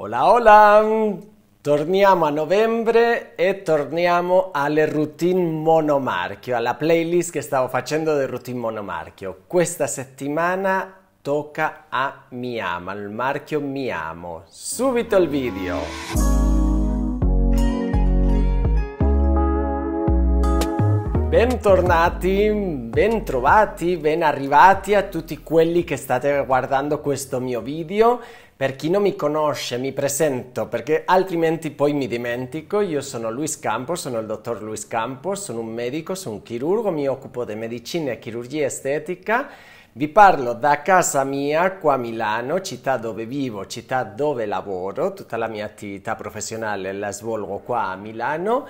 Hola, hola! Torniamo a novembre e torniamo alle routine monomarchio, alla playlist che stavo facendo del routine monomarchio. Questa settimana tocca a Mi Ama, il marchio Mi Amo. Subito il video! Bentornati, bentrovati, ben arrivati a tutti quelli che state guardando questo mio video. Per chi non mi conosce mi presento perché altrimenti poi mi dimentico. Io sono Luis Campos, sono il dottor Luis Campos, sono un medico, sono un chirurgo, mi occupo di medicina e chirurgia estetica. Vi parlo da casa mia qua a Milano, città dove vivo, città dove lavoro, tutta la mia attività professionale la svolgo qua a Milano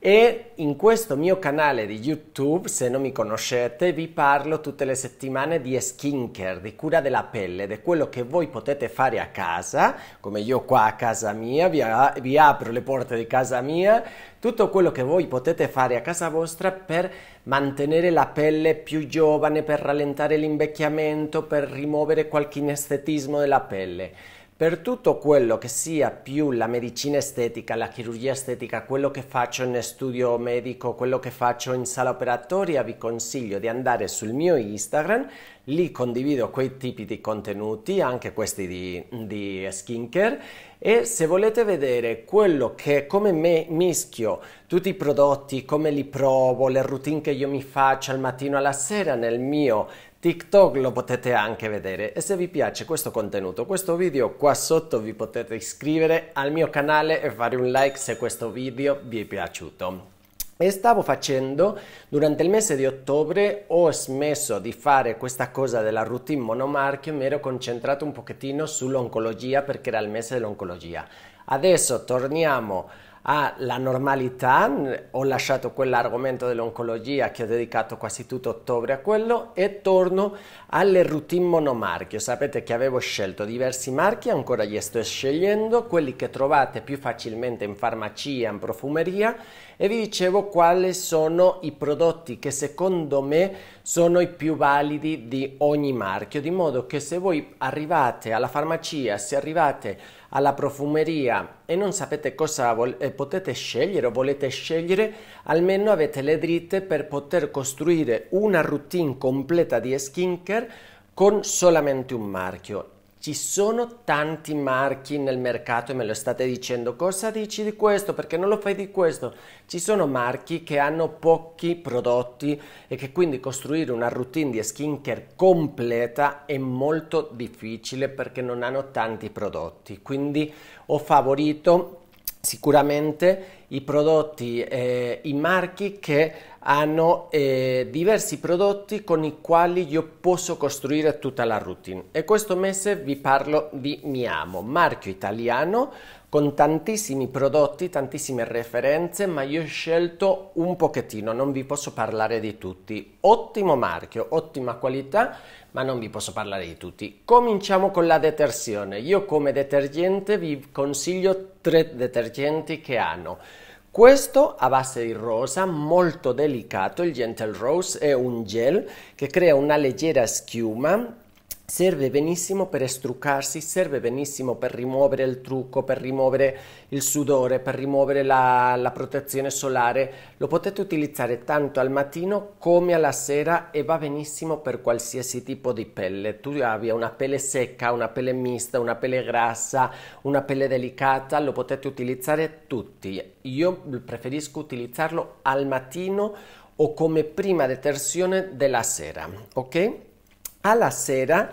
e in questo mio canale di YouTube, se non mi conoscete, vi parlo tutte le settimane di skincare, di cura della pelle, di quello che voi potete fare a casa, come io qua a casa mia, vi, a- vi apro le porte di casa mia, tutto quello che voi potete fare a casa vostra per mantenere la pelle più giovane, per rallentare l'invecchiamento, per rimuovere qualche inestetismo della pelle. Per tutto quello che sia più la medicina estetica, la chirurgia estetica, quello che faccio in studio medico, quello che faccio in sala operatoria, vi consiglio di andare sul mio Instagram, lì condivido quei tipi di contenuti, anche questi di, di skincare e se volete vedere quello che come me mischio tutti i prodotti, come li provo, le routine che io mi faccio al mattino alla sera nel mio TikTok lo potete anche vedere e se vi piace questo contenuto, questo video, qua sotto vi potete iscrivere al mio canale e fare un like se questo video vi è piaciuto. E stavo facendo durante il mese di ottobre ho smesso di fare questa cosa della routine monomarchio mi ero concentrato un pochettino sull'oncologia perché era il mese dell'oncologia adesso torniamo alla normalità, ho lasciato quell'argomento dell'oncologia che ho dedicato quasi tutto ottobre a quello e torno alle routine monomarchio. Sapete che avevo scelto diversi marchi, ancora li sto scegliendo, quelli che trovate più facilmente in farmacia, in profumeria e vi dicevo quali sono i prodotti che secondo me sono i più validi di ogni marchio, di modo che se voi arrivate alla farmacia, se arrivate alla profumeria e non sapete cosa eh, potete scegliere o volete scegliere, almeno avete le dritte per poter costruire una routine completa di skincare con solamente un marchio ci sono tanti marchi nel mercato e me lo state dicendo cosa dici di questo perché non lo fai di questo. Ci sono marchi che hanno pochi prodotti e che quindi costruire una routine di skincare completa è molto difficile perché non hanno tanti prodotti. Quindi ho favorito sicuramente i prodotti, eh, i marchi che hanno eh, diversi prodotti con i quali io posso costruire tutta la routine e questo mese vi parlo di Miamo, marchio italiano con tantissimi prodotti, tantissime referenze, ma io ho scelto un pochettino, non vi posso parlare di tutti. Ottimo marchio, ottima qualità, ma non vi posso parlare di tutti. Cominciamo con la detersione. Io come detergente vi consiglio tre detergenti che hanno. Questo a base di rosa, molto delicato, il Gentle Rose, è un gel che crea una leggera schiuma serve benissimo per struccarsi, serve benissimo per rimuovere il trucco, per rimuovere il sudore, per rimuovere la, la, protezione solare. Lo potete utilizzare tanto al mattino come alla sera e va benissimo per qualsiasi tipo di pelle. Tu abbia una pelle secca, una pelle mista, una pelle grassa, una pelle delicata, lo potete utilizzare tutti. Io preferisco utilizzarlo al mattino o come prima detersione della sera, ok? Alla sera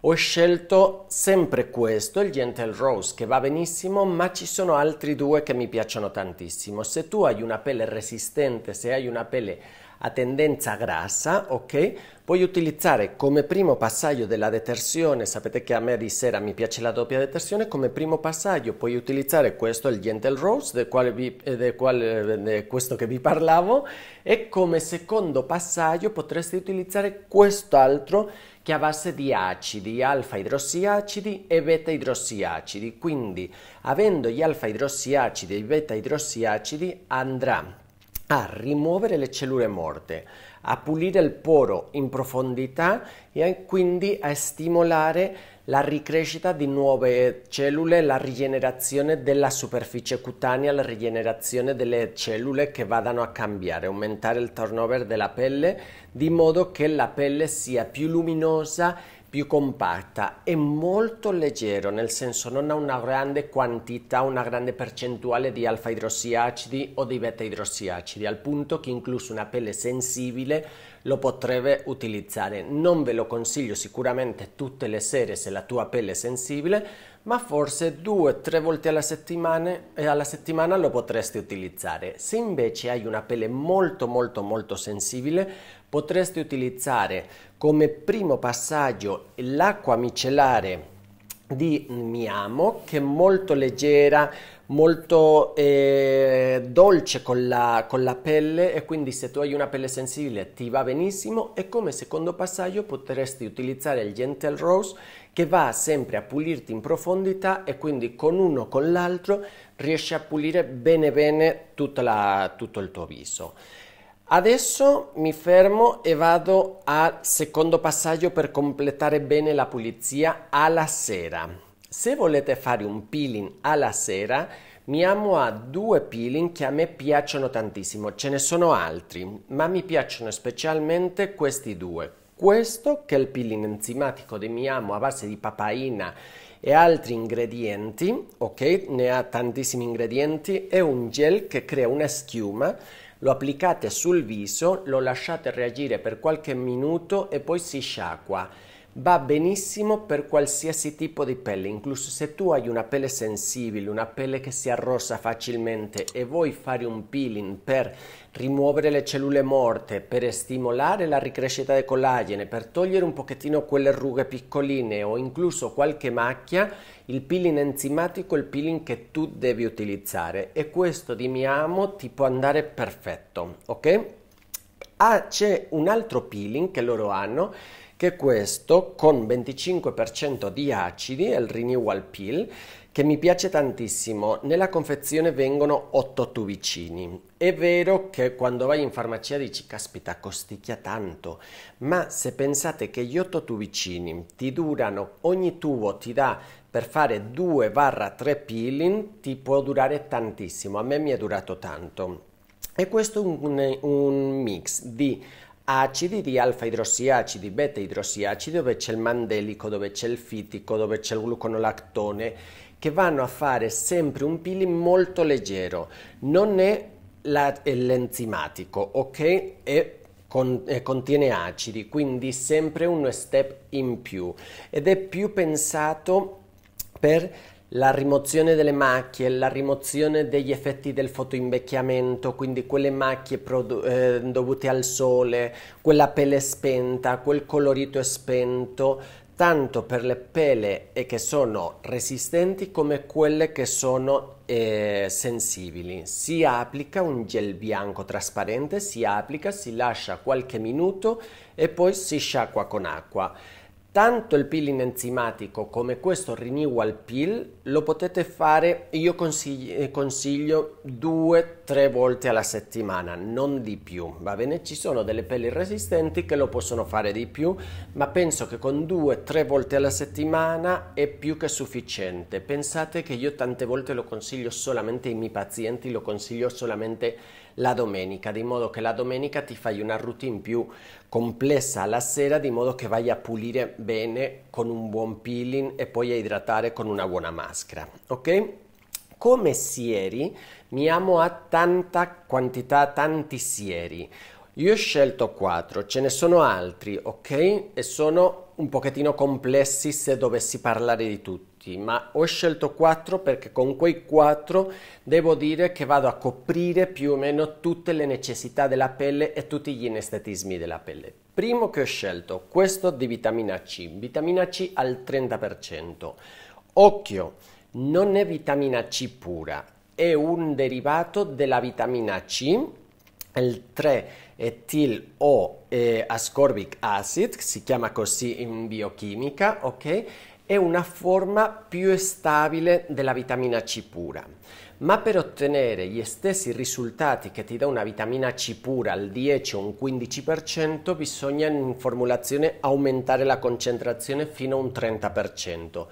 ho scelto sempre questo, il Gentle Rose, che va benissimo, ma ci sono altri due che mi piacciono tantissimo. Se tu hai una pelle resistente, se hai una pelle a tendenza grassa, ok? Puoi utilizzare come primo passaggio della detersione, sapete che a me di sera mi piace la doppia detersione, come primo passaggio puoi utilizzare questo, il Gentle Rose, del quale vi, eh, del quale, eh, de questo che vi parlavo, e come secondo passaggio potresti utilizzare quest'altro che è a base di acidi, alfa idrossiacidi e beta idrossiacidi, quindi avendo gli alfa idrossiacidi e i beta idrossiacidi andrà a rimuovere le cellule morte, a pulire il poro in profondità e quindi a stimolare la ricrescita di nuove cellule, la rigenerazione della superficie cutanea, la rigenerazione delle cellule che vadano a cambiare, aumentare il turnover della pelle, di modo che la pelle sia più luminosa più compatta, è molto leggero, nel senso non ha una grande quantità, una grande percentuale di alfa idrossiacidi o di beta idrossiacidi, al punto che incluso una pelle sensibile lo potrebbe utilizzare. Non ve lo consiglio sicuramente tutte le sere se la tua pelle è sensibile, ma forse due o tre volte alla settimana, alla settimana lo potresti utilizzare. Se invece hai una pelle molto molto molto sensibile, potresti utilizzare come primo passaggio l'acqua micellare di Miamo che è molto leggera molto eh, dolce con la, con la, pelle e quindi se tu hai una pelle sensibile ti va benissimo e come secondo passaggio potresti utilizzare il Gentle Rose che va sempre a pulirti in profondità e quindi con uno o con l'altro riesci a pulire bene bene la, tutto il tuo viso. Adesso mi fermo e vado al secondo passaggio per completare bene la pulizia alla sera. Se volete fare un peeling alla sera, mi amo a due peeling che a me piacciono tantissimo, ce ne sono altri, ma mi piacciono specialmente questi due. Questo che è il peeling enzimatico di Miamo a base di papaina e altri ingredienti, ok? Ne ha tantissimi ingredienti, è un gel che crea una schiuma lo applicate sul viso, lo lasciate reagire per qualche minuto e poi si sciacqua va benissimo per qualsiasi tipo di pelle, incluso se tu hai una pelle sensibile, una pelle che si arrossa facilmente e vuoi fare un peeling per rimuovere le cellule morte, per stimolare la ricrescita del collagene, per togliere un pochettino quelle rughe piccoline o incluso qualche macchia, il peeling enzimatico è il peeling che tu devi utilizzare e questo di Miamo ti può andare perfetto, ok? Ah, c'è un altro peeling che loro hanno che questo con 25% di acidi è il Renewal Peel che mi piace tantissimo. Nella confezione vengono 8 tubicini. È vero che quando vai in farmacia dici caspita costicchia tanto, ma se pensate che gli 8 tubicini ti durano, ogni tubo ti dà per fare 2-3 peeling, ti può durare tantissimo. A me mi è durato tanto. E questo è un, un mix di acidi di alfa idrossiacidi, beta idrossiacidi, dove c'è il mandelico, dove c'è il fitico, dove c'è il gluconolactone, che vanno a fare sempre un peeling molto leggero, non è, la, l'enzimatico, ok? È con, eh, contiene acidi, quindi sempre uno step in più ed è più pensato per la rimozione delle macchie, la rimozione degli effetti del fotoinvecchiamento, quindi quelle macchie eh, dovute al sole, quella pelle spenta, quel colorito spento, tanto per le pele che sono resistenti come quelle che sono eh, sensibili. Si applica un gel bianco trasparente, si applica, si lascia qualche minuto e poi si sciacqua con acqua. Tanto il peeling enzimatico come questo renewal peel lo potete fare, io eh, consiglio, due o tre volte alla settimana, non di più, va bene? Ci sono delle pelli resistenti che lo possono fare di più, ma penso che con due o tre volte alla settimana è più che sufficiente. Pensate che io tante volte lo consiglio solamente ai miei pazienti, lo consiglio solamente ai la domenica, di modo che la domenica ti fai una routine più complessa alla sera, di modo che vai a pulire bene con un buon peeling e poi a idratare con una buona maschera, ok? Come sieri, mi amo a tanta quantità, tanti sieri. Io ho scelto quattro, ce ne sono altri, ok? E sono un pochettino complessi se dovessi parlare di tutti tutti, ma ho scelto 4 perché con quei 4 devo dire che vado a coprire più o meno tutte le necessità della pelle e tutti gli inestetismi della pelle. Primo che ho scelto, questo di vitamina C, vitamina C al 30%. Occhio, non è vitamina C pura, è un derivato della vitamina C, il 3 etil o eh, ascorbic acid, si chiama così in biochimica, ok? è una forma più stabile della vitamina C pura. Ma per ottenere gli stessi risultati che ti dà una vitamina C pura al 10 o un 15%, bisogna in formulazione aumentare la concentrazione fino a un 30%.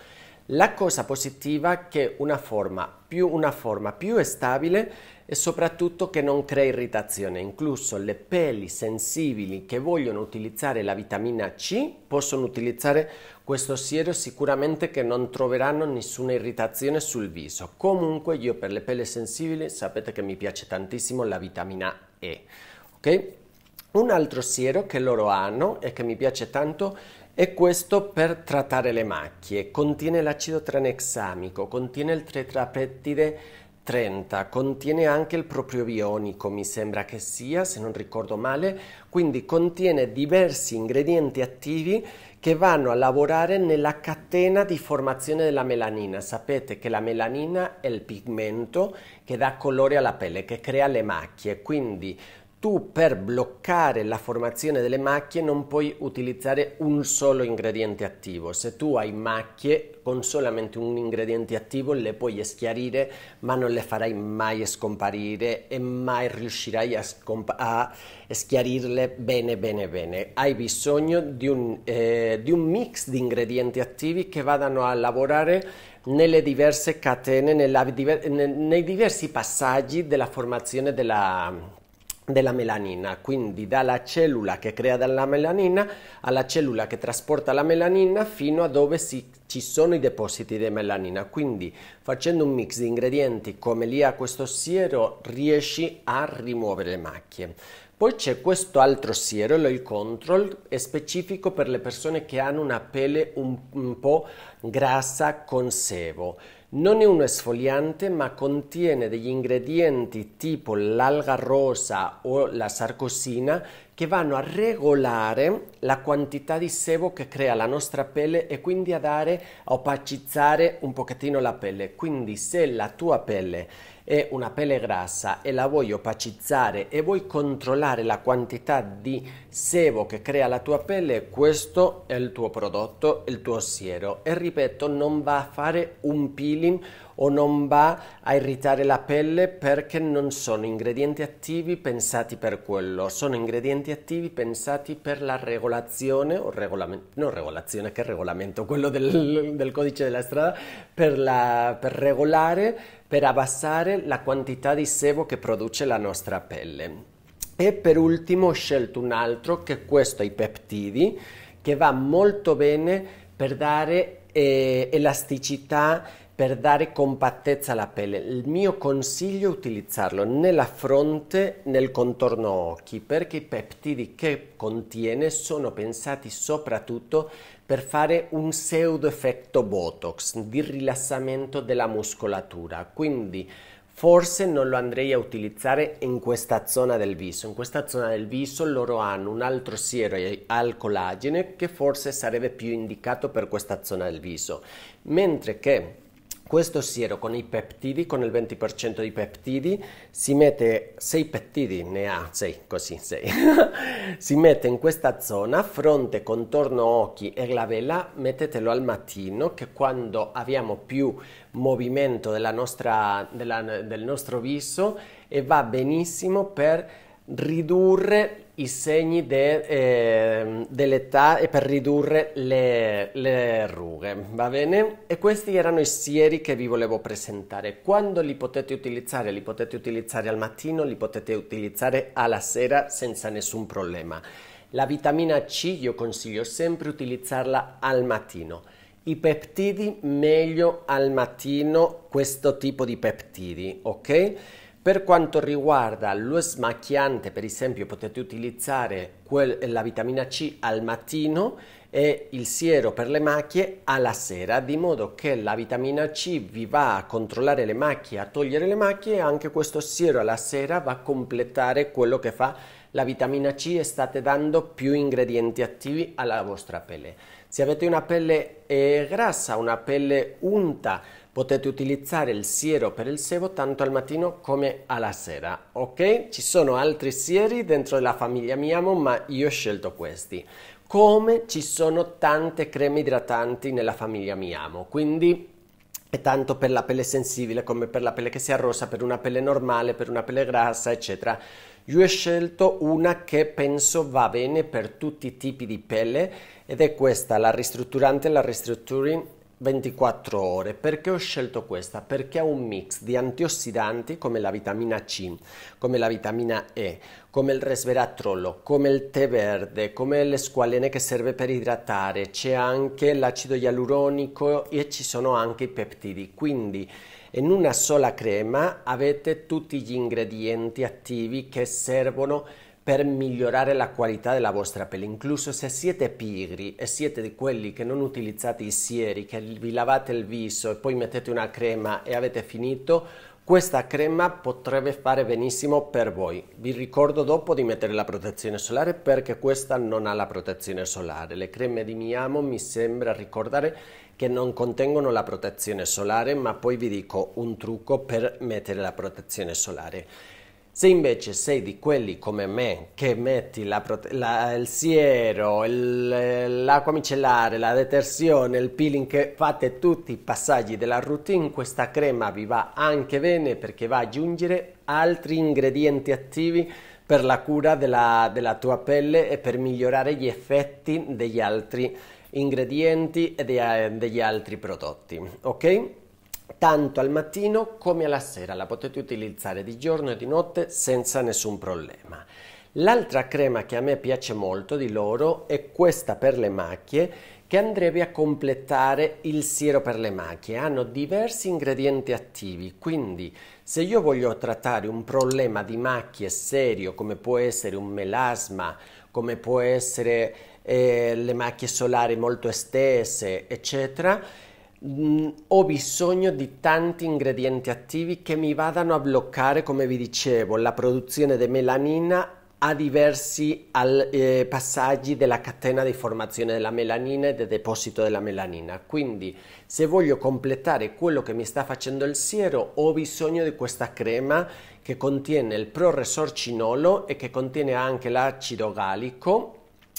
La cosa positiva è che una forma più, una forma più stabile e soprattutto che non crea irritazione, incluso le peli sensibili che vogliono utilizzare la vitamina C possono utilizzare questo siero sicuramente che non troveranno nessuna irritazione sul viso. Comunque io per le pelli sensibili sapete che mi piace tantissimo la vitamina E, ok? Un altro siero che loro hanno e che mi piace tanto è questo per trattare le macchie. Contiene l'acido tranexamico, contiene il tetrapeptide 30 contiene anche il proprio bionico, mi sembra che sia, se non ricordo male, quindi contiene diversi ingredienti attivi che vanno a lavorare nella catena di formazione della melanina. Sapete che la melanina è il pigmento che dà colore alla pelle, che crea le macchie, quindi tu per bloccare la formazione delle macchie non puoi utilizzare un solo ingrediente attivo. Se tu hai macchie con solamente un ingrediente attivo le puoi schiarire ma non le farai mai scomparire e mai riuscirai a, a schiarirle bene bene bene. Hai bisogno di un, eh, di un mix di ingredienti attivi che vadano a lavorare nelle diverse catene, nella, nei diversi passaggi della formazione della della melanina, quindi dalla cellula che crea della melanina alla cellula che trasporta la melanina fino a dove si, ci sono i depositi di melanina. Quindi facendo un mix di ingredienti come lì a questo siero riesci a rimuovere le macchie. Poi c'è questo altro siero, l'oil control, è specifico per le persone che hanno una pelle un, un po' grassa con sebo. Non è uno esfoliante ma contiene degli ingredienti tipo l'alga rosa o la sarcosina che vanno a regolare la quantità di sebo che crea la nostra pelle e quindi a dare a opacizzare un pochettino la pelle. Quindi se la tua pelle è una pelle grassa e la vuoi opacizzare e vuoi controllare la quantità di sebo che crea la tua pelle, questo è il tuo prodotto, il tuo siero. E ripeto, non va a fare un peeling o non va a irritare la pelle perché non sono ingredienti attivi pensati per quello, sono ingredienti attivi pensati per la regolazione o regolamento, non regolazione che regolamento, quello del, del codice della strada, per, la, per regolare, per abbassare la quantità di sebo che produce la nostra pelle. E per ultimo ho scelto un altro che è questo ai peptidi che va molto bene per dare eh, elasticità per dare compattezza alla pelle. Il mio consiglio è utilizzarlo nella fronte, nel contorno occhi, perché i peptidi che contiene sono pensati soprattutto per fare un pseudo effetto botox di rilassamento della muscolatura. Quindi forse non lo andrei a utilizzare in questa zona del viso. In questa zona del viso loro hanno un altro siero al collagene che forse sarebbe più indicato per questa zona del viso, mentre che questo siero con i peptidi, con il 20% di peptidi, si mette 6 peptidi, ne ha 6, così 6. si mette in questa zona, fronte, contorno, occhi e glabella, mettetelo al mattino che quando abbiamo più movimento della nostra, della, del nostro viso e va benissimo per ridurre i segni de, eh, dell'età e per ridurre le, le, rughe, va bene? E questi erano i sieri che vi volevo presentare. Quando li potete utilizzare? Li potete utilizzare al mattino, li potete utilizzare alla sera senza nessun problema. La vitamina C io consiglio sempre utilizzarla al mattino. I peptidi meglio al mattino, questo tipo di peptidi, ok? Per quanto riguarda lo smacchiante, per esempio, potete utilizzare la vitamina C al mattino e il siero per le macchie alla sera, di modo che la vitamina C vi va a controllare le macchie, a togliere le macchie e anche questo siero alla sera va a completare quello che fa la vitamina C e state dando più ingredienti attivi alla vostra pelle. Se avete una pelle eh, grassa, una pelle unta, potete utilizzare il siero per il sebo tanto al mattino come alla sera, ok? Ci sono altri sieri dentro la famiglia Miamo, ma io ho scelto questi. Come ci sono tante creme idratanti nella famiglia Miamo, quindi è tanto per la pelle sensibile come per la pelle che sia rossa, per una pelle normale, per una pelle grassa, eccetera. Io ho scelto una che penso va bene per tutti i tipi di pelle ed è questa, la ristrutturante, la restructuring 24 ore. Perché ho scelto questa? Perché ha un mix di antiossidanti come la vitamina C, come la vitamina E, come il resveratrollo, come il tè verde, come le squalene che serve per idratare, c'è anche l'acido ialuronico e ci sono anche i peptidi. Quindi in una sola crema avete tutti gli ingredienti attivi che servono per migliorare la qualità della vostra pelle. Incluso se siete pigri e siete di quelli che non utilizzate i sieri, che vi lavate il viso e poi mettete una crema e avete finito, questa crema potrebbe fare benissimo per voi. Vi ricordo dopo di mettere la protezione solare perché questa non ha la protezione solare. Le creme di Miamo mi sembra ricordare che non contengono la protezione solare, ma poi vi dico un trucco per mettere la protezione solare. Se invece sei di quelli come me che metti la la, il siero, l'acqua micellare, la detersione, il peeling, che fate tutti i passaggi della routine, questa crema vi va anche bene perché va ad aggiungere altri ingredienti attivi per la cura della, della tua pelle e per migliorare gli effetti degli altri ingredienti e degli altri prodotti. Ok? tanto al mattino come alla sera, la potete utilizzare di giorno e di notte senza nessun problema. L'altra crema che a me piace molto di loro è questa per le macchie che andrebbe a completare il siero per le macchie. Hanno diversi ingredienti attivi, quindi se io voglio trattare un problema di macchie serio come può essere un melasma, come può essere eh, le macchie solari molto estese, eccetera, Mm, ho bisogno di tanti ingredienti attivi che mi vadano a bloccare, come vi dicevo, la produzione di melanina a diversi al, eh, passaggi della catena di formazione della melanina e del deposito della melanina. Quindi, se voglio completare quello che mi sta facendo il siero, ho bisogno di questa crema che contiene il proresorcinolo e che contiene anche l'acido galico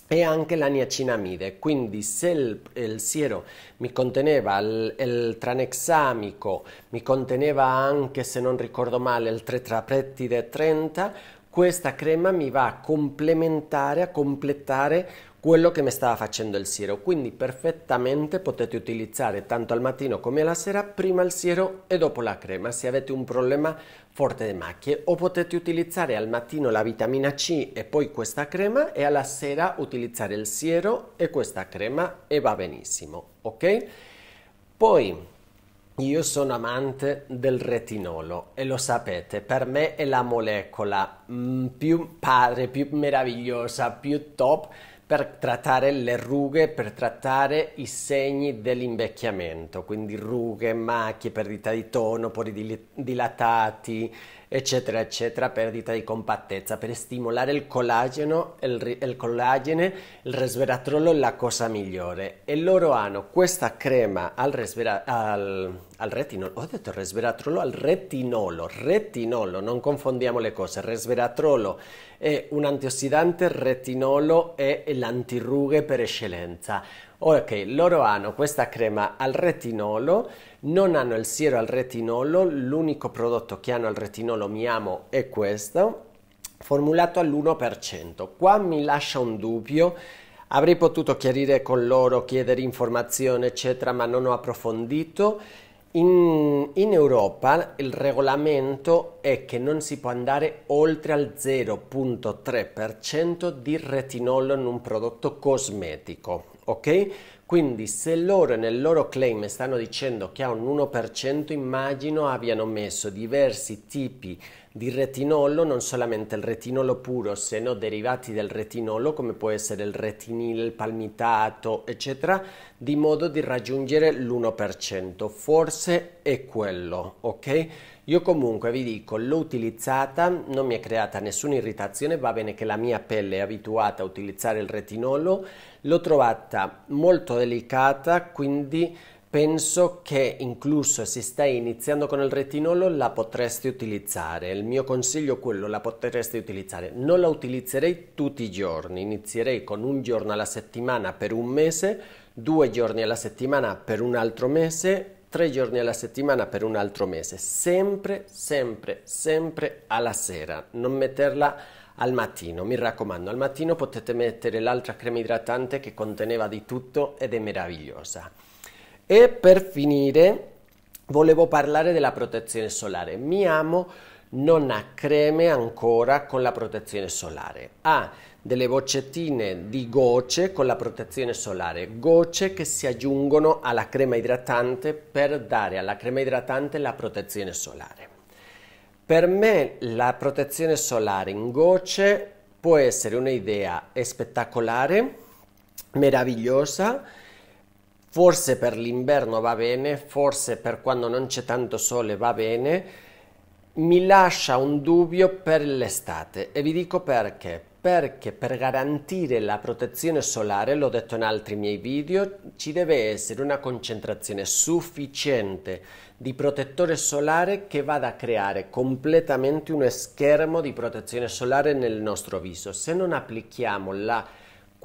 e anche la niacinamide, quindi se il, il siero mi conteneva il, il, tranexamico, mi conteneva anche, se non ricordo male, il tetraprettide 30, questa crema mi va a complementare, a completare quello che mi stava facendo il siero, quindi perfettamente potete utilizzare tanto al mattino come alla sera, prima il siero e dopo la crema, se avete un problema forte di macchie, o potete utilizzare al mattino la vitamina C e poi questa crema e alla sera utilizzare il siero e questa crema e va benissimo, ok? Poi io sono amante del retinolo e lo sapete, per me è la molecola mm, più padre, più meravigliosa, più top per trattare le rughe, per trattare i segni dell'invecchiamento, quindi rughe, macchie, perdita di tono, pori dilatati, eccetera, eccetera, perdita di compattezza, per stimolare il collageno, il, il collagene, il resveratrolo è la cosa migliore. E loro hanno questa crema al, resvera, al, retinolo, ho detto resveratrolo, al retinolo, retinolo, non confondiamo le cose, resveratrolo è un antiossidante, retinolo è l'antirrughe per eccellenza. Ok, loro hanno questa crema al retinolo, non hanno il siero al retinolo, l'unico prodotto che hanno al retinolo mi amo è questo, formulato all'1%. Qua mi lascia un dubbio, avrei potuto chiarire con loro, chiedere informazioni eccetera, ma non ho approfondito. In, in, Europa il regolamento è che non si può andare oltre al 0.3% di retinolo in un prodotto cosmetico ok? Quindi se loro nel loro claim stanno dicendo che ha un 1%, immagino abbiano messo diversi tipi di retinolo, non solamente il retinolo puro, se no derivati del retinolo, come può essere il retinile, il palmitato, eccetera, di modo di raggiungere l'1%. Forse è quello, ok? Io comunque vi dico, l'ho utilizzata, non mi è creata nessuna irritazione, va bene che la mia pelle è abituata a utilizzare il retinolo, l'ho trovata molto delicata, quindi penso che incluso se stai iniziando con il retinolo la potresti utilizzare. Il mio consiglio è quello, la potresti utilizzare. Non la utilizzerei tutti i giorni, inizierei con un giorno alla settimana per un mese, due giorni alla settimana per un altro mese tre giorni alla settimana per un altro mese, sempre, sempre, sempre alla sera, non metterla al mattino, mi raccomando, al mattino potete mettere l'altra crema idratante che conteneva di tutto ed è meravigliosa. E per finire volevo parlare della protezione solare, mi amo non ha creme ancora con la protezione solare, ha ah, delle boccettine di gocce con la protezione solare, gocce che si aggiungono alla crema idratante per dare alla crema idratante la protezione solare. Per me la protezione solare in gocce può essere un'idea spettacolare, meravigliosa, forse per l'inverno va bene, forse per quando non c'è tanto sole va bene, mi lascia un dubbio per l'estate e vi dico perché perché per garantire la protezione solare, l'ho detto in altri miei video, ci deve essere una concentrazione sufficiente di protettore solare che vada a creare completamente uno schermo di protezione solare nel nostro viso. Se non applichiamo la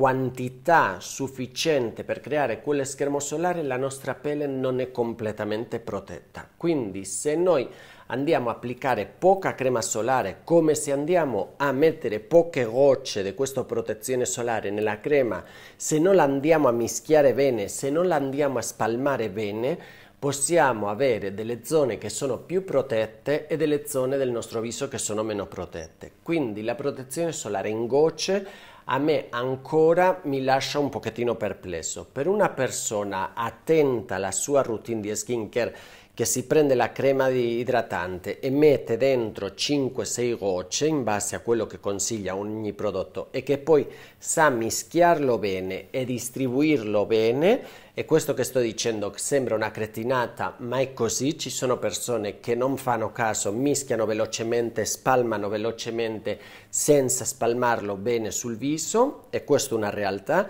quantità sufficiente per creare quello schermo solare la nostra pelle non è completamente protetta. Quindi se noi andiamo a applicare poca crema solare come se andiamo a mettere poche gocce di questa protezione solare nella crema, se non la andiamo a mischiare bene, se non la andiamo a spalmare bene, possiamo avere delle zone che sono più protette e delle zone del nostro viso che sono meno protette. Quindi la protezione solare in gocce a me ancora mi lascia un pochettino perplesso. Per una persona attenta alla sua routine di skincare che si prende la crema di idratante e mette dentro 5-6 gocce in base a quello che consiglia ogni prodotto e che poi sa mischiarlo bene e distribuirlo bene e questo che sto dicendo sembra una cretinata ma è così ci sono persone che non fanno caso mischiano velocemente spalmano velocemente senza spalmarlo bene sul viso e questa è una realtà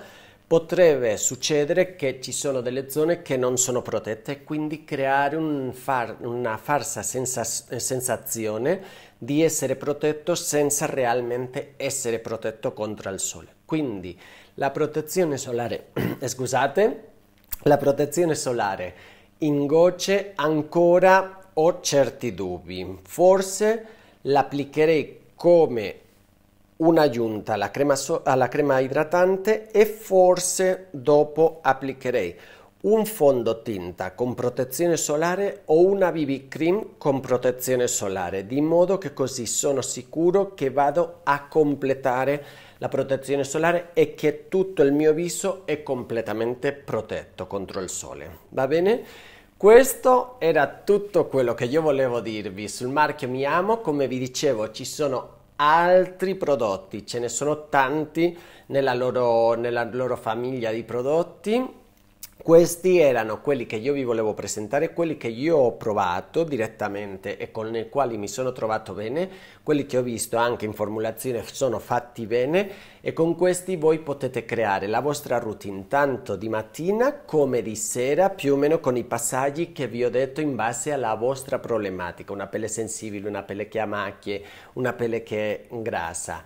potrebbe succedere che ci sono delle zone che non sono protette e quindi creare un far, una farsa sensaz sensazione di essere protetto senza realmente essere protetto contro il sole. Quindi la protezione solare, eh, scusate, la protezione solare ingoce ancora ho certi dubbi, forse l'applicherei come un'aggiunta alla crema, so alla crema idratante e forse dopo applicherei un fondotinta con protezione solare o una BB cream con protezione solare, di modo che così sono sicuro che vado a completare la protezione solare e che tutto il mio viso è completamente protetto contro il sole. Va bene? Questo era tutto quello che io volevo dirvi sul marchio Mi Amo, come vi dicevo ci sono altri prodotti, ce ne sono tanti nella loro, nella loro famiglia di prodotti questi erano quelli che io vi volevo presentare, quelli che io ho provato direttamente e con i quali mi sono trovato bene, quelli che ho visto anche in formulazione sono fatti bene e con questi voi potete creare la vostra routine tanto di mattina come di sera, più o meno con i passaggi che vi ho detto in base alla vostra problematica, una pelle sensibile, una pelle che ha macchie, una pelle che è grassa.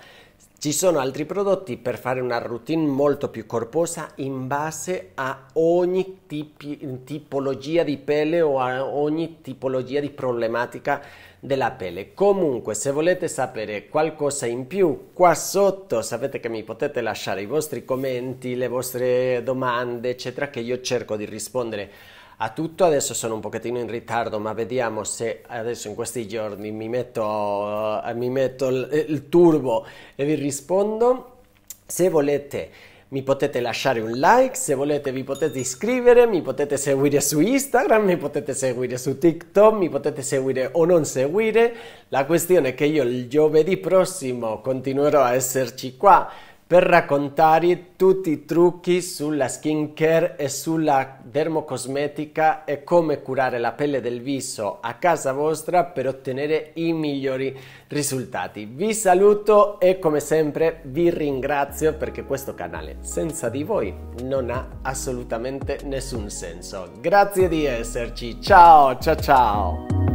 Ci sono altri prodotti per fare una routine molto più corposa in base a ogni tipi, tipologia di pelle o a ogni tipologia di problematica della pelle. Comunque, se volete sapere qualcosa in più, qua sotto sapete che mi potete lasciare i vostri commenti, le vostre domande, eccetera, che io cerco di rispondere a tutto, adesso sono un pochettino in ritardo, ma vediamo se adesso in questi giorni mi metto, eh, mi metto il, il turbo e vi rispondo. Se volete mi potete lasciare un like, se volete vi potete iscrivere, mi potete seguire su Instagram, mi potete seguire su TikTok, mi potete seguire o non seguire. La questione è che io il giovedì prossimo continuerò a esserci qua per raccontare tutti i trucchi sulla skincare e sulla dermocosmetica e come curare la pelle del viso a casa vostra per ottenere i migliori risultati. Vi saluto e come sempre vi ringrazio perché questo canale senza di voi non ha assolutamente nessun senso. Grazie di esserci, ciao ciao ciao!